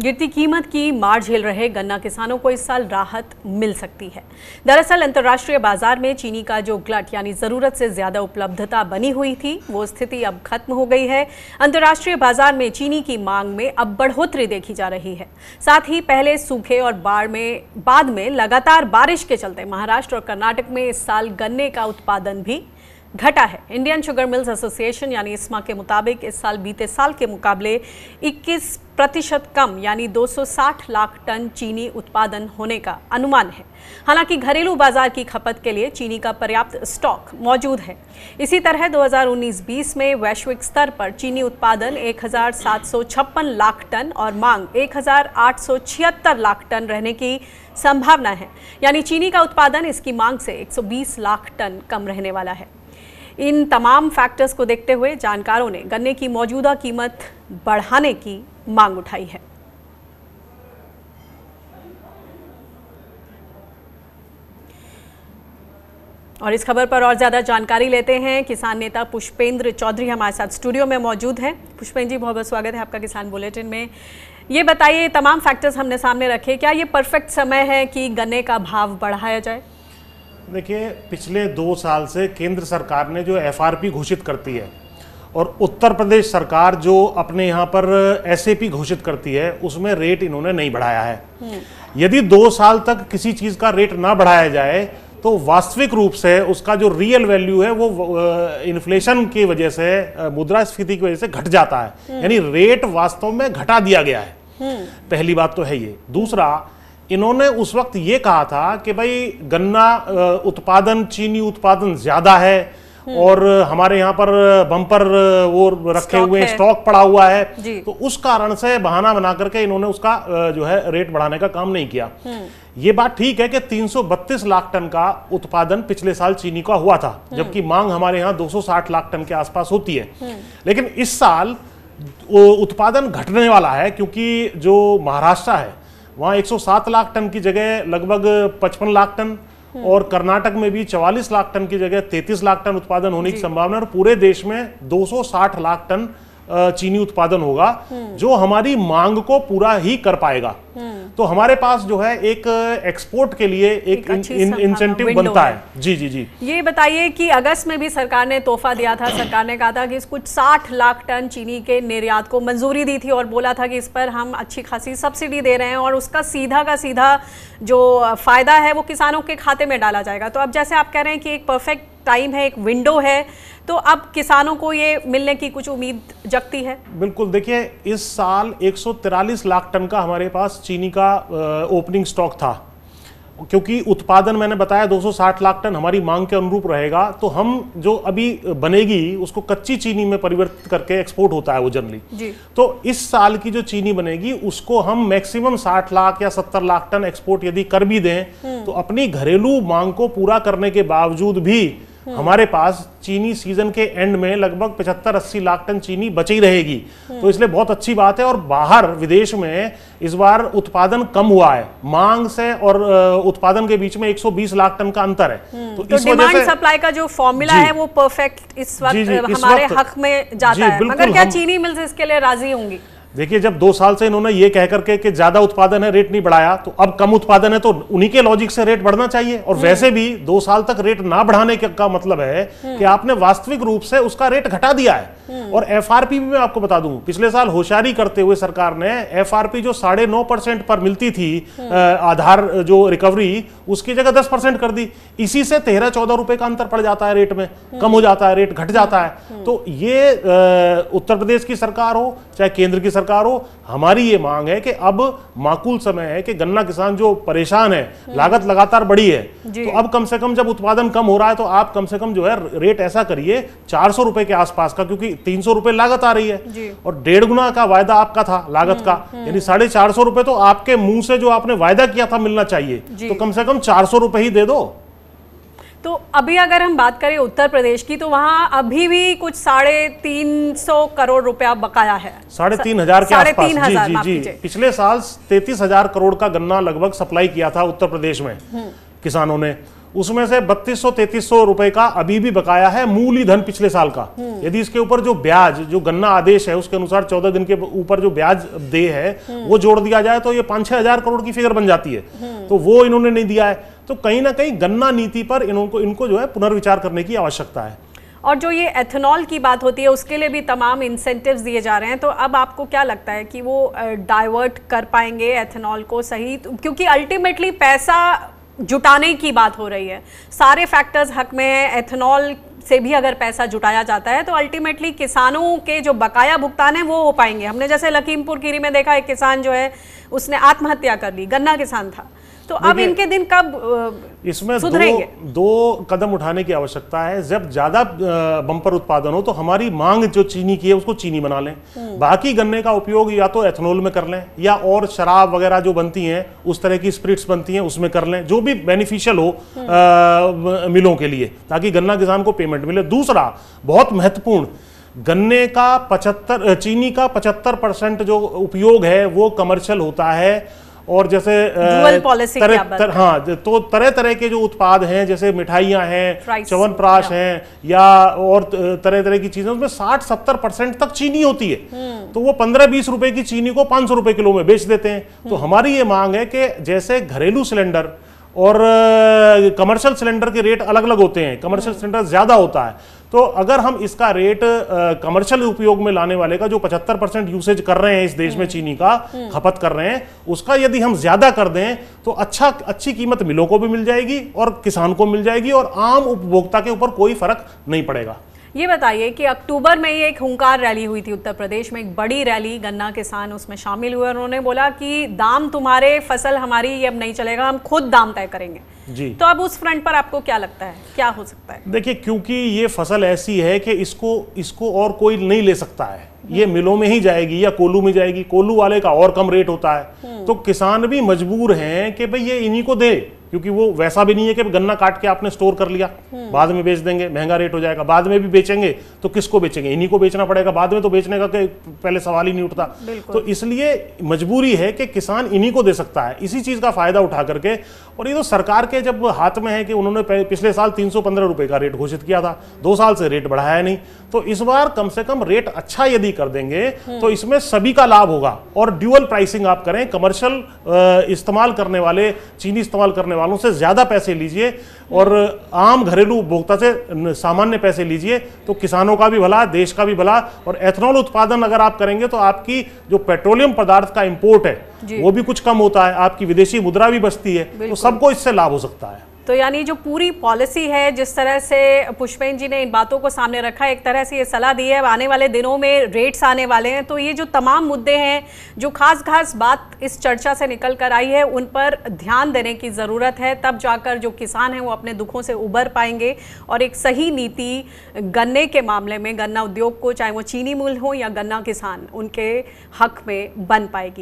गिरती कीमत की मार झेल रहे गन्ना किसानों को इस साल राहत मिल सकती है दरअसल अंतर्राष्ट्रीय बाजार में चीनी का जो ग्लट यानी ज़रूरत से ज़्यादा उपलब्धता बनी हुई थी वो स्थिति अब खत्म हो गई है अंतर्राष्ट्रीय बाजार में चीनी की मांग में अब बढ़ोतरी देखी जा रही है साथ ही पहले सूखे और बाढ़ में बाद में लगातार बारिश के चलते महाराष्ट्र और कर्नाटक में इस साल गन्ने का उत्पादन भी घटा है इंडियन शुगर मिल्स एसोसिएशन यानी इसमा के मुताबिक इस साल बीते साल के मुकाबले 21 प्रतिशत कम यानी 260 लाख टन चीनी उत्पादन होने का अनुमान है हालांकि घरेलू बाजार की खपत के लिए चीनी का पर्याप्त स्टॉक मौजूद है इसी तरह 2019-20 में वैश्विक स्तर पर चीनी उत्पादन एक लाख टन और मांग एक लाख टन रहने की संभावना है यानी चीनी का उत्पादन इसकी मांग से 120 लाख टन कम रहने वाला है इन तमाम फैक्टर्स को देखते हुए जानकारों ने गन्ने की मौजूदा कीमत बढ़ाने की मांग उठाई है और इस खबर पर और ज़्यादा जानकारी लेते हैं किसान नेता पुष्पेंद्र चौधरी हमारे साथ स्टूडियो में मौजूद हैं पुष्पेंद्र जी बहुत बहुत स्वागत है आपका किसान बुलेटिन में ये बताइए तमाम फैक्टर्स हमने सामने रखे क्या ये परफेक्ट समय है कि गन्ने का भाव बढ़ाया जाए देखिए पिछले दो साल से केंद्र सरकार ने जो एफआरपी घोषित करती है और उत्तर प्रदेश सरकार जो अपने यहाँ पर एस घोषित करती है उसमें रेट इन्होंने नहीं बढ़ाया है हम्म। यदि दो साल तक किसी चीज़ का रेट ना बढ़ाया जाए तो वास्तविक रूप से उसका जो रियल वैल्यू है वो इन्फ्लेशन की वजह से मुद्रास्फीति की वजह से घट जाता है हम्म। यानी रेट वास्तव में घटा दिया गया है हम्म। पहली बात तो है ये दूसरा इन्होंने उस वक्त ये कहा था कि भाई गन्ना उत्पादन चीनी उत्पादन ज़्यादा है हम्म। और हमारे यहाँ पर बम्पर वो रखे हुए स्टॉक पड़ा हुआ है तो उस कारण से बहाना बना करके इन्होंने उसका जो है रेट बढ़ाने का काम नहीं किया हम्म। ये बात ठीक है कि 332 लाख टन का उत्पादन पिछले साल चीनी का हुआ था हम्म। जबकि मांग हमारे यहाँ 260 लाख टन के आसपास होती है लेकिन इस साल उत्पादन घटने वाला है क्योंकि जो महाराष्ट्र है वहाँ 107 लाख टन की जगह लगभग 55 लाख टन और कर्नाटक में भी 44 लाख टन की जगह 33 लाख टन उत्पादन होने की संभावना और पूरे देश में 260 लाख टन चीनी उत्पादन होगा जो हमारी मांग को पूरा ही कर पाएगा तो हमारे पास जो है एक एक्सपोर्ट के लिए एक, एक इंसेंटिव इन, बनता है।, जी जी जी ये बताइए कि अगस्त में भी सरकार ने तोहफा दिया था सरकार ने कहा था कि कुछ 60 लाख टन चीनी के निर्यात को मंजूरी दी थी और बोला था कि इस पर हम अच्छी खासी सब्सिडी दे रहे हैं और उसका सीधा का सीधा जो फायदा है वो किसानों के खाते में डाला जाएगा तो अब जैसे आप कह रहे हैं कि एक परफेक्ट टाइम है एक विंडो है तो अब किसानों को ये मिलने की कुछ उम्मीद जगती है बिल्कुल देखिए इस साल एक लाख टन का हमारे पास चीनी का ओपनिंग स्टॉक था क्योंकि उत्पादन मैंने बताया 260 लाख टन हमारी मांग के अनुरूप रहेगा तो हम जो अभी बनेगी उसको कच्ची चीनी में परिवर्तित करके एक्सपोर्ट होता है वो जनरली तो इस साल की जो चीनी बनेगी उसको हम मैक्सिमम 60 लाख या 70 लाख टन एक्सपोर्ट यदि कर भी दें हम्म। तो अपनी घरेलू मांग को पूरा करने के बावजूद भी हाँ। हमारे पास चीनी सीजन के एंड में लगभग 75-80 लाख टन चीनी बची रहेगी हाँ। तो इसलिए बहुत अच्छी बात है और बाहर विदेश में इस बार उत्पादन कम हुआ है मांग से और उत्पादन के बीच में 120 लाख टन का अंतर है हाँ। तो, तो इस वजह से सप्लाई का जो फॉर्मूला है वो परफेक्ट इस वक्त हमारे इस वक्त, हक में जाता है मगर क्या चीनी मिल्स इसके लिए राजी होंगी देखिए जब दो साल से इन्होंने ये कह करके कि ज्यादा उत्पादन है रेट नहीं बढ़ाया तो अब कम उत्पादन है तो उन्हीं के लॉजिक से रेट बढ़ना चाहिए और हम्म। वैसे भी दो साल तक रेट ना बढ़ाने का मतलब है हम्म। कि आपने वास्तविक रूप से उसका रेट घटा दिया है हम्म। और एफआरपी भी मैं आपको बता दूं पिछले साल होशियारी करते हुए सरकार ने एफआरपी जो साढ़े नौ परसेंट पर मिलती थी हम्म। आधार जो रिकवरी उसकी जगह दस परसेंट कर दी इसी से तेरह चौदह रुपए का अंतर पड़ जाता है रेट में हम्म। कम हो जाता है रेट घट जाता है तो ये उत्तर प्रदेश की सरकार हो चाहे केंद्र की सरकार हो हमारी ये मांग है कि अब माकूल समय है कि गन्ना किसान जो परेशान है लागत लगातार बढ़ी है तो अब कम से कम जब उत्पादन कम हो रहा है तो आप कम से कम जो है रेट ऐसा करिए चार सौ रुपए के आसपास का क्योंकि तीन सौ रुपए लागत आ रही है और डेढ़ गुना का वायदा आपका था लागत का हम्म, हम्म। यानी साढ़े चार सौ रुपए तो आपके मुंह से जो आपने वायदा किया था मिलना चाहिए तो कम से कम चार सौ रुपए ही दे दो तो अभी अगर हम बात करें उत्तर प्रदेश की तो वहाँ अभी भी कुछ साढ़े तीन सौ करोड़ रुपया बकाया है साढ़े तीन हजार के आसपास जी, जी जी जी पिछले साल तैतीस हजार करोड़ का गन्ना लगभग सप्लाई किया था उत्तर प्रदेश में हम्म। किसानों ने उसमें से बत्तीस सौ तैतीस सौ रुपए का अभी भी बकाया है मूली धन पिछले साल का हम्म। यदि इसके ऊपर जो ब्याज जो गन्ना आदेश है उसके अनुसार चौदह दिन के ऊपर जो ब्याज दे है हम्म। वो जोड़ दिया जाए तो ये पांच छह हजार करोड़ की फिगर बन जाती है हम्म। तो वो इन्होंने नहीं दिया है तो कहीं ना कहीं गन्ना नीति पर इनको इनको जो है पुनर्विचार करने की आवश्यकता है और जो ये एथेनॉल की बात होती है उसके लिए भी तमाम इंसेंटिव दिए जा रहे हैं तो अब आपको क्या लगता है कि वो डाइवर्ट कर पाएंगे एथेनॉल को सही तो क्योंकि अल्टीमेटली पैसा जुटाने की बात हो रही है सारे फैक्टर्स हक में है एथेनॉल से भी अगर पैसा जुटाया जाता है तो अल्टीमेटली किसानों के जो बकाया भुगतान है वो हो पाएंगे हमने जैसे लखीमपुर खीरी में देखा एक किसान जो है उसने आत्महत्या कर ली गन्ना किसान था तो अब इनके दिन कब इसमें दो दो कदम उठाने की आवश्यकता है जब ज्यादा बम्पर उत्पादन हो तो हमारी मांग जो चीनी की है उसको चीनी बना लें हम्म। बाकी गन्ने का उपयोग या तो एथेनॉल में कर लें या और शराब वगैरह जो बनती हैं उस तरह की स्प्रिट्स बनती हैं उसमें कर लें जो भी बेनिफिशियल हो आ, हम्म। मिलों के लिए ताकि गन्ना किसान को पेमेंट मिले दूसरा बहुत महत्वपूर्ण गन्ने का पचहत्तर चीनी का पचहत्तर परसेंट जो उपयोग है वो कमर्शियल होता है और जैसे तरह, तर, हाँ तो तरह तरह के जो उत्पाद हैं जैसे मिठाइयाँ हैं चवनप्राश हैं या और तरह तरह की चीजें उसमें साठ सत्तर परसेंट तक चीनी होती है हम्म। तो वो पंद्रह बीस रुपए की चीनी को 500 सौ रुपए किलो में बेच देते हैं तो हम्म। हमारी ये मांग है कि जैसे घरेलू सिलेंडर और कमर्शियल सिलेंडर के रेट अलग अलग होते हैं कमर्शियल सिलेंडर ज़्यादा होता है तो अगर हम इसका रेट कमर्शियल उपयोग में लाने वाले का जो 75 परसेंट यूसेज कर रहे हैं इस देश में हम्म। चीनी का हम्म। खपत कर रहे हैं उसका यदि हम ज़्यादा कर दें तो अच्छा अच्छी कीमत मिलों को भी मिल जाएगी और किसान को मिल जाएगी और आम उपभोक्ता के ऊपर कोई फर्क नहीं पड़ेगा ये बताइए कि अक्टूबर में ये एक हुंकार रैली हुई थी उत्तर प्रदेश में एक बड़ी रैली गन्ना किसान उसमें शामिल हुए उन्होंने बोला कि दाम तुम्हारे फसल हमारी ये अब नहीं चलेगा हम खुद दाम तय करेंगे जी तो अब उस फ्रंट पर आपको क्या लगता है क्या हो सकता है देखिए क्योंकि ये फसल ऐसी है कि इसको इसको और कोई नहीं ले सकता है ये हम्म। मिलों में ही जाएगी या कोलू में जाएगी कोलू वाले का और कम रेट होता है हम्म। तो किसान भी मजबूर हैं कि भाई ये इन्हीं को दे क्योंकि वो वैसा भी नहीं है कि गन्ना काट के आपने स्टोर कर लिया बाद में बेच देंगे महंगा रेट हो जाएगा बाद में भी बेचेंगे तो किसको बेचेंगे इन्हीं को बेचना पड़ेगा बाद में तो बेचने का पहले सवाल ही नहीं उठता तो इसलिए मजबूरी है कि किसान इन्हीं को दे सकता है इसी चीज का फायदा उठा करके और ये तो सरकार के जब हाथ में है कि उन्होंने पिछले साल तीन रुपए का रेट घोषित किया था दो साल से रेट बढ़ाया नहीं तो इस बार कम से कम रेट अच्छा यदि कर देंगे तो इसमें सभी का लाभ होगा और ड्यूअल प्राइसिंग आप करें कमर्शियल इस्तेमाल करने वाले चीनी इस्तेमाल करने वाले वालों से ज़्यादा पैसे लीजिए और आम घरेलू उपभोक्ता से सामान्य पैसे लीजिए तो किसानों का भी भला देश का भी भला और एथेनॉल उत्पादन अगर आप करेंगे तो आपकी जो पेट्रोलियम पदार्थ का इम्पोर्ट है वो भी कुछ कम होता है आपकी विदेशी मुद्रा भी बचती है तो सबको इससे लाभ हो सकता है तो यानी जो पूरी पॉलिसी है जिस तरह से पुष्पेन जी ने इन बातों को सामने रखा एक तरह से ये सलाह दी है आने वाले दिनों में रेट्स आने वाले हैं तो ये जो तमाम मुद्दे हैं जो खास खास बात इस चर्चा से निकल कर आई है उन पर ध्यान देने की ज़रूरत है तब जाकर जो किसान हैं वो अपने दुखों से उबर पाएंगे और एक सही नीति गन्ने के मामले में गन्ना उद्योग को चाहे वो चीनी मूल हो या गन्ना किसान उनके हक में बन पाएगी